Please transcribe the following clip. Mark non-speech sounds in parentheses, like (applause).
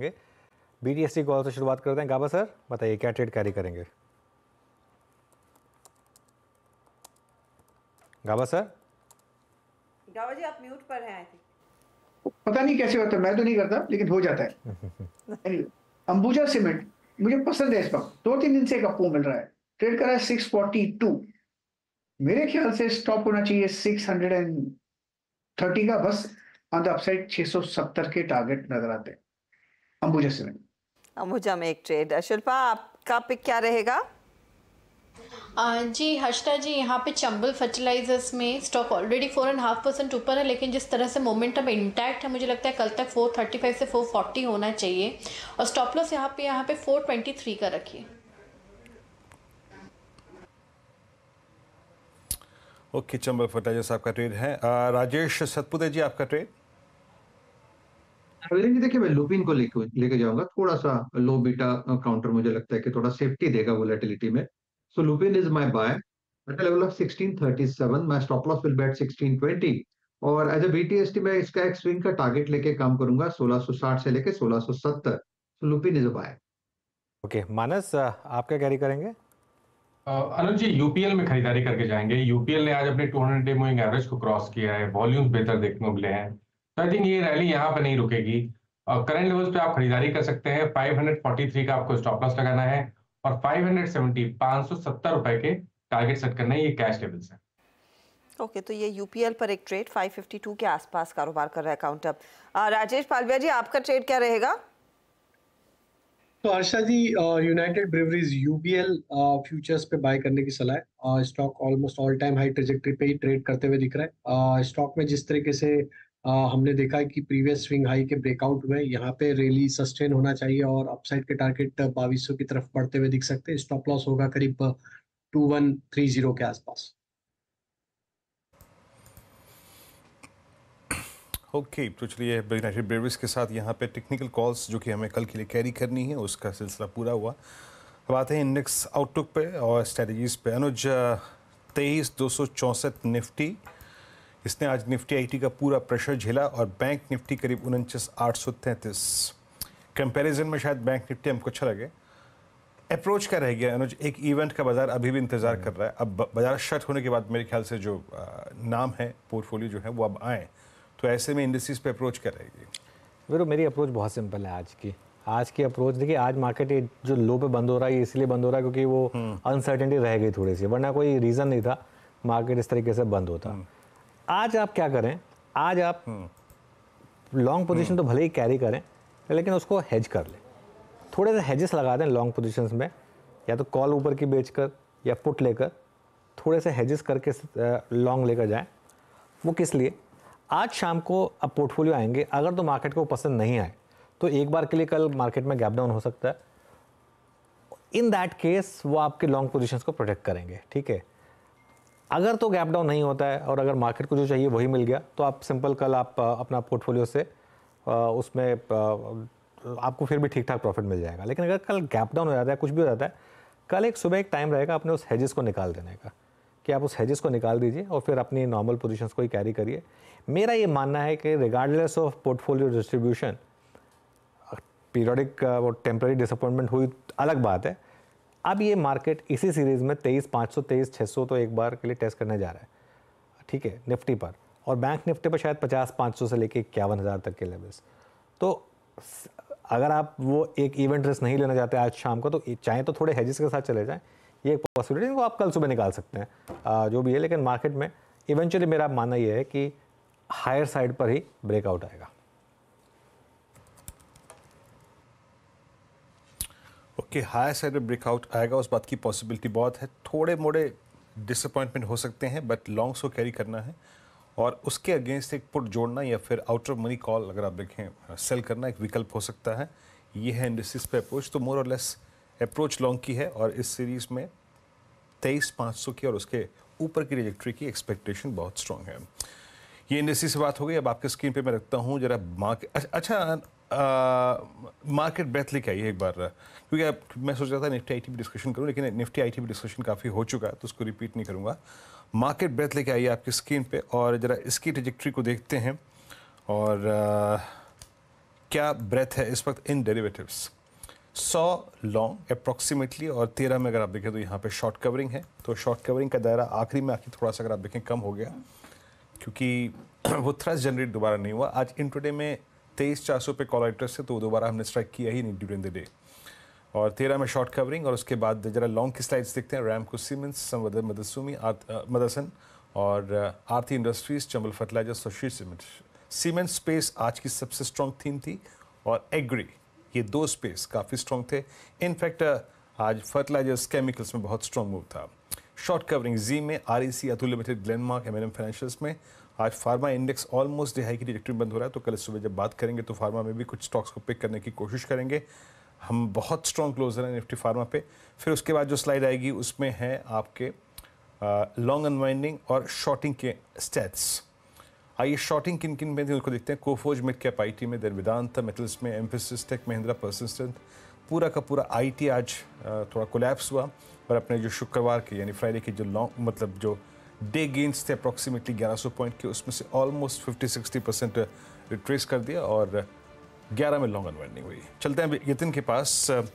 B T S T call से शुरुआत करते हैं गाबा सर बताइए क्या ट्रेड कैरी करेंगे गाबा सर गाबा जी आप म्यूट पर हैं आई थिंक पता नहीं कैसे होता मैं तो नहीं करता लेकिन हो जाता है (laughs) अंबुजा सीमेंट मुझे पसंद है इस वक्त दो तीन दिन से एक अपू मिल रहा है ट्रेड करा है सिक्स फोर्टी टू मेरे ख्याल से स्टॉप होना चाहिए सिक्स हंड्रेड एंड थर्टी का बस ऑन द अपसाइड छह सौ सत्तर के टारगेट नजर आते हैं अंबुजा से अंबुजा में एक ट्रेड शिल्पा आपका पिक क्या रहेगा जी हर्षता जी यहाँ पे चंबल फर्टिलाइजर्स में stock already four and half percent ऊपर है लेकिन जिस तरह से मोमेंटम इंटैक्ट है मुझे लगता है कल तक फोर थर्टी फाइव से फोर फोर्टी होना चाहिए और स्टॉप लॉस यहाँ पे यहाँ पे फोर ट्वेंटी थ्री का रखिए ओके चंबल फर्टिलाइजर्स आपका ट्रेड है राजेश सतपुते जी आपका ट्रेड अगले देखिए मैं लुपिन को लेके लेके जाऊंगा थोड़ा सा लो बीटा काउंटर मुझे लगता है कि थोड़ा सेफ्टी देगा वोलेटिलिटी में so Lupin is my buy 1637 1620 और एज बीटीएसटी मैं इसका एक स्विंग का टारगेट लेके काम करूंगा 1660 से लेके 1670 so Lupin is buy okay Manas आप क्या कैरी करेंगे अनुज जी यूपीएल में खरीदारी करके जाएंगे यूपीएल ने आज अपने 200 डे मूविंग एवरेज को क्रॉस किया है वॉल्यूम्स बेहतर देखने को मिले हैं तो आई थिंक ये रैली यहाँ पर नहीं रुकेगी और करंट लेवल्स पे आप खरीदारी कर सकते हैं 543 का आपको स्टॉप लॉस लगाना है और 570 570 रुपए के टारगेट सेट करना है ये कैश लेवल्स है ओके okay, तो ये यूपीएल पर एक ट्रेड 552 के आसपास कारोबार कर रहा है काउंट अप राजेश पालविया जी आपका ट्रेड क्या रहेगा तो Asha ji United Breweries UBL futures पे बाय करने की सलाह stock almost all time high trajectory पे ही ट्रेड करते हुए दिख रहा है स्टॉक uh, में जिस तरीके से uh, आ, हमने देखा है कि प्रीवियस स्विंग हाई के ब्रेकआउट हुए यहाँ पे रैली सस्टेन होना चाहिए और अपसाइड के टारगेट बाईस की तरफ बढ़ते हुए दिख सकते हैं स्टॉप लॉस होगा करीब टू वन थ्री जीरो के आसपास ओके तो चलिए यूनाइटेड ब्रेवरीज के साथ यहाँ पे टेक्निकल कॉल्स जो कि हमें कल के लिए कैरी करनी है उसका सिलसिला पूरा हुआ अब आते हैं इंडेक्स आउटलुक पे और स्ट्रेटजीज पे अनुज तेईस दो सौ चौंसठ निफ्टी इसने आज निफ्टी आईटी का पूरा प्रेशर झेला और बैंक निफ्टी करीब उनचास आठ सौ तैंतीस कंपेरिजन में शायद बैंक निफ्टी हमको अच्छा लगे अप्रोच क्या रह गया अनुज एक इवेंट का बाजार अभी भी इंतजार कर रहा है अब बाजार शट होने के बाद मेरे ख्याल से जो नाम है पोर्टफोलियो जो है वो अब आए तो ऐसे में इंडस्ट्रीज पे अप्रोच क्या रहेगी वीरो मेरी अप्रोच बहुत सिंपल है आज की आज की अप्रोच देखिए आज मार्केट जो लो पे बंद हो रहा है इसलिए बंद हो रहा है क्योंकि वो अनसर्टेनिटी हम्म। रह गई थोड़ी सी वरना कोई रीज़न नहीं था मार्केट इस तरीके से बंद होता हम्म। आज आप क्या करें आज आप लॉन्ग हम्म। पोजीशन हम्म। तो भले ही कैरी करें लेकिन उसको हेज कर लें थोड़े से हेजेस लगा दें लॉन्ग पोजीशंस में या तो कॉल ऊपर की बेचकर या पुट लेकर थोड़े से हेजेस करके लॉन्ग लेकर जाएं वो किस लिए आज शाम को अब पोर्टफोलियो आएंगे अगर तो मार्केट को पसंद नहीं आए तो एक बार के लिए कल मार्केट में गैप डाउन हो सकता है इन दैट केस वो आपके लॉन्ग पोजीशंस को प्रोटेक्ट करेंगे ठीक है अगर तो गैप डाउन नहीं होता है और अगर मार्केट को जो चाहिए वही मिल गया तो आप सिंपल कल आप अपना पोर्टफोलियो से उसमें आपको फिर भी ठीक ठाक प्रॉफिट मिल जाएगा लेकिन अगर कल गैप डाउन हो जाता है कुछ भी हो जाता है कल एक सुबह एक टाइम रहेगा अपने उस हेजेस को निकाल देने का कि आप उस हेजेस को निकाल दीजिए और फिर अपनी नॉर्मल पोजिशन को ही कैरी करिए मेरा ये मानना है कि regardless of portfolio distribution periodic वो टेम्प्रेरी डिसअपॉइंटमेंट हुई अलग बात है अब ये मार्केट इसी सीरीज़ में तेईस पाँच सौ तेईस छः सौ तो एक बार के लिए टेस्ट करने जा रहा है ठीक है निफ्टी पर और बैंक निफ्टी पर शायद पचास पाँच सौ से लेके इक्यावन हज़ार तक के लेवल्स तो अगर आप वो एक इवेंट रिस्क नहीं लेना चाहते आज शाम को तो चाहे तो थोड़े हेजिस के साथ चले जाएँ ये एक पॉसिबिलिटी वो आप कल सुबह निकाल सकते हैं जो भी है लेकिन मार्केट में इवेंचुअली मेरा मानना ये है कि हायर साइड पर ही ब्रेकआउट आएगा कि हायर साइड में ब्रेकआउट आएगा उस बात की पॉसिबिलिटी बहुत है थोड़े मोड़े डिसअपॉइंटमेंट हो सकते हैं बट लॉन्ग्स को कैरी करना है और उसके अगेंस्ट एक पुट जोड़ना या फिर आउट ऑफ मनी कॉल अगर आप देखें सेल करना एक विकल्प हो सकता है ये है इंडस्ट्रीज पे अप्रोच तो मोर और लेस अप्रोच लॉन्ग की है और इस सीरीज़ में तेईस पाँच सौ की और उसके ऊपर की रिजेक्ट्री की एक्सपेक्टेशन बहुत स्ट्रॉन्ग है ये इंडस्ट्री से बात हो गई अब आपके स्क्रीन पे मैं रखता हूँ जरा मार्केट अच्छा मार्केट ब्रेथ लेके आइए एक बार क्योंकि मैं सोच रहा था निफ्टी आईटी भी डिस्कशन करूं लेकिन निफ्टी आईटी भी डिस्कशन काफ़ी हो चुका है तो उसको रिपीट नहीं करूंगा मार्केट ब्रेथ लेके आइए आपकी स्क्रीन पे और ज़रा इसकी ट्रिजेक्ट्री को देखते हैं और आ, क्या ब्रेथ है इस वक्त इन डेरिवेटिव्स सौ लॉन्ग अप्रॉक्सीमेटली और तेरह में अगर आप देखें तो यहाँ पर शॉर्ट कवरिंग है तो शॉर्ट कवरिंग का दायरा आखिरी में आखिर थोड़ा सा अगर आप देखें कम हो गया क्योंकि (clears throat) वो थ्रस जनरेट दोबारा नहीं हुआ आज इंट्रोडे में तेईस चार सौ पे कॉल एड्रेस थे तो दोबारा हमने स्ट्राइक किया ही नहीं ड्यूरिंग द डे और तेरह में शॉर्ट कवरिंग और उसके बाद जरा लॉन्ग की स्लाइड्स देखते हैं रैम को सीमेंस मदसूमी मदसन और आरती इंडस्ट्रीज चंबल फर्टिलाइजर्स और शीर सीमेंट सीमेंट स्पेस आज की सबसे स्ट्रॉन्ग थीम थी और एग्री ये दो स्पेस काफ़ी स्ट्रॉन्ग थे इनफैक्ट आज फर्टिलाइजर्स केमिकल्स में बहुत स्ट्रॉन्ग मूव था शॉर्ट कवरिंग जी में R E C Atul limited Glenmark M N M financials में आज फार्मा इंडेक्स ऑलमोस्ट दिहाई की डायरेक्टरी बंद हो रहा है तो कल सुबह जब बात करेंगे तो फार्मा में भी कुछ स्टॉक्स को पिक करने की कोशिश करेंगे हम बहुत स्ट्रॉन्ग क्लोजर हैं निफ्टी फार्मा पे फिर उसके बाद जो स्लाइड आएगी उसमें है आपके लॉन्ग अनवाइंडिंग और शॉर्टिंग के स्टेट्स आइए शॉर्टिंग किन किन में थी उसको देखते हैं Coforge mid cap I T में देन वेदांत मेटल्स में एम्फेसिस टेक महिंद्रा परसिस्टेंट पूरा का पूरा आई टी आज थोड़ा कोलैप्स हुआ और अपने जो शुक्रवार के यानी फ्राइडे के जो लॉन्ग मतलब जो डे गेंस थे अप्रॉक्सीमेटली सौ पॉइंट के उसमें से almost fifty sixty percent retrace कर दिया और ग्यारह में लॉन्ग अनवाइंडिंग हुई चलते हैं यतिन के पास